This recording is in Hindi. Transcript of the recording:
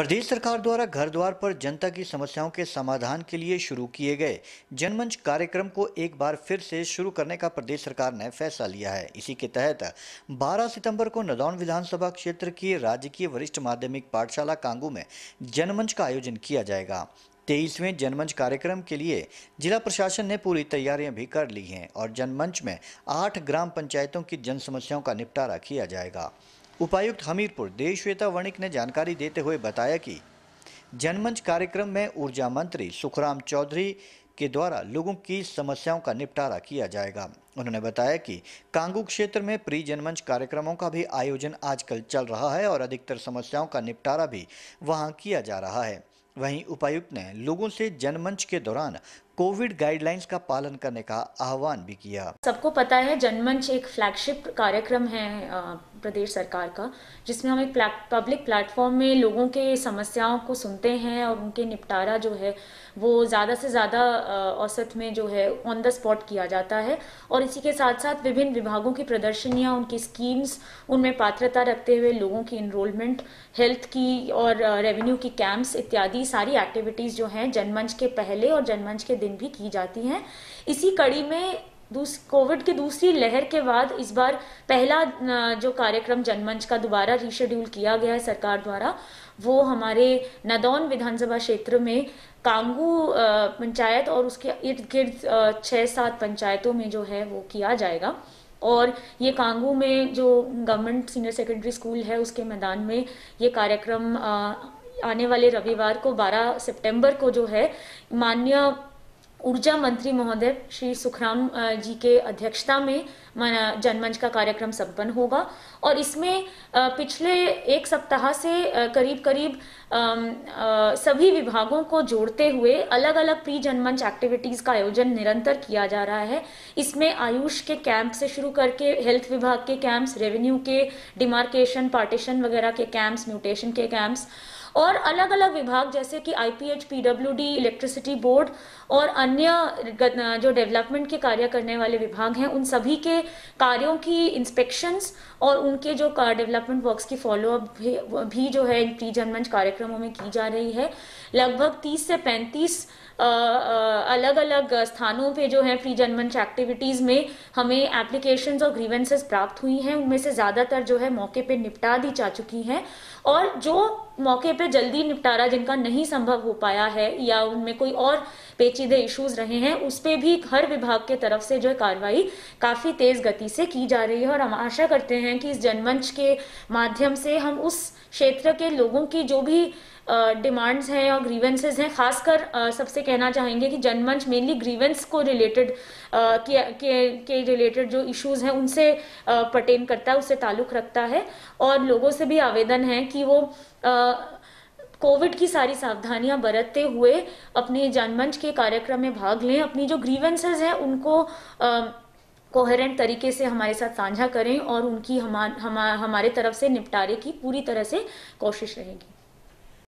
प्रदेश सरकार द्वारा घर द्वार पर जनता की समस्याओं के समाधान के लिए शुरू किए गए जनमंच कार्यक्रम को एक बार फिर से शुरू करने का प्रदेश सरकार ने फैसला लिया है इसी के तहत 12 सितंबर को नदौन विधानसभा क्षेत्र की राजकीय वरिष्ठ माध्यमिक पाठशाला कांगू में जनमंच का आयोजन किया जाएगा तेईसवें जनमंच कार्यक्रम के लिए जिला प्रशासन ने पूरी तैयारियां भी कर ली हैं और जनमंच में आठ ग्राम पंचायतों की जन समस्याओं का निपटारा किया जाएगा उपायुक्त हमीरपुर देशवेता वणिक ने जानकारी देते हुए बताया कि जनमंच कार्यक्रम में ऊर्जा मंत्री सुखराम चौधरी के द्वारा लोगों की समस्याओं का निपटारा किया जाएगा उन्होंने बताया कि कांगू क्षेत्र में प्री जनमंच कार्यक्रमों का भी आयोजन आजकल चल रहा है और अधिकतर समस्याओं का निपटारा भी वहां किया जा रहा है वहीं उपायुक्त ने लोगों से जनमंच के दौरान कोविड गाइडलाइंस का पालन करने का आह्वान भी किया सबको पता है जनमंच एक फ्लैगशिप कार्यक्रम है प्रदेश सरकार का जिसमें हम एक पब्लिक प्लेटफॉर्म में लोगों के समस्याओं को सुनते हैं और उनके निपटारा जो है वो ज़्यादा से ज़्यादा औसत में जो है ऑन द स्पॉट किया जाता है और और इसी के साथ साथ विभिन्न विभागों की प्रदर्शनियाँ उनकी स्कीम्स उनमें पात्रता रखते हुए लोगों की इनरोलमेंट हेल्थ की और रेवेन्यू की कैंप्स इत्यादि सारी एक्टिविटीज़ जो हैं जनमंच के पहले और जनमंच के दिन भी की जाती हैं इसी कड़ी में कोविड की दूसरी लहर के बाद इस बार पहला जो कार्यक्रम जनमंच का दोबारा रिशेड्यूल किया गया है सरकार द्वारा वो हमारे नदौन विधानसभा क्षेत्र में कांगू पंचायत और उसके इर्द गिर्द छः सात पंचायतों में जो है वो किया जाएगा और ये कांगू में जो गवर्नमेंट सीनियर सेकेंडरी स्कूल है उसके मैदान में ये कार्यक्रम आने वाले रविवार को 12 सितंबर को जो है माननीय ऊर्जा मंत्री महोदय श्री सुखराम जी के अध्यक्षता में जनमंच का कार्यक्रम संपन्न होगा और इसमें पिछले एक सप्ताह से करीब करीब सभी विभागों को जोड़ते हुए अलग अलग प्री जनमंच एक्टिविटीज का आयोजन निरंतर किया जा रहा है इसमें आयुष के कैंप से शुरू करके हेल्थ विभाग के कैंप्स रेवेन्यू के डिमार्केशन पार्टीशन वगैरह के कैंप्स म्यूटेशन के कैंप्स और अलग अलग विभाग जैसे कि आईपीएच पीडब्ल्यूडी इलेक्ट्रिसिटी बोर्ड और अन्य जो डेवलपमेंट के कार्य करने वाले विभाग हैं उन सभी के कार्यों की इंस्पेक्शंस और उनके जो डेवलपमेंट वर्क्स की फॉलोअप भी, भी जो है इन प्री जनमंच कार्यक्रमों में की जा रही है लगभग 30 से 35 अलग अलग स्थानों पे जो है प्री जनमंच एक्टिविटीज़ में हमें एप्लीकेशन और ग्रीवेंसेस प्राप्त हुई हैं उनमें से ज़्यादातर जो है मौके पे निपटा दी जा चुकी हैं और जो मौके पे जल्दी निपटारा जिनका नहीं संभव हो पाया है या उनमें कोई और पेचीदे इश्यूज रहे हैं उस पर भी हर विभाग के तरफ से जो है कार्रवाई काफ़ी तेज़ गति से की जा रही है और हम आशा करते हैं कि इस जनमंच के माध्यम से हम उस क्षेत्र के लोगों की जो भी डिमांड्स हैं और ग्रीवेंसेज हैं खासकर सबसे कहना चाहेंगे कि जनमंच मेनली ग्रीवेंस को रिलेटेड के के, रिलेटेड जो इश्यूज हैं उनसे पटेन करता है उससे ताल्लुक़ रखता है और लोगों से भी आवेदन है कि वो कोविड की सारी सावधानियां बरतते हुए अपने जनमंच के कार्यक्रम में भाग लें अपनी जो ग्रीवेंसेज हैं उनको कोहरेंट तरीके से हमारे साथ साझा करें और उनकी हमा, हमा, हमारे तरफ से निपटारे की पूरी तरह से कोशिश रहेगी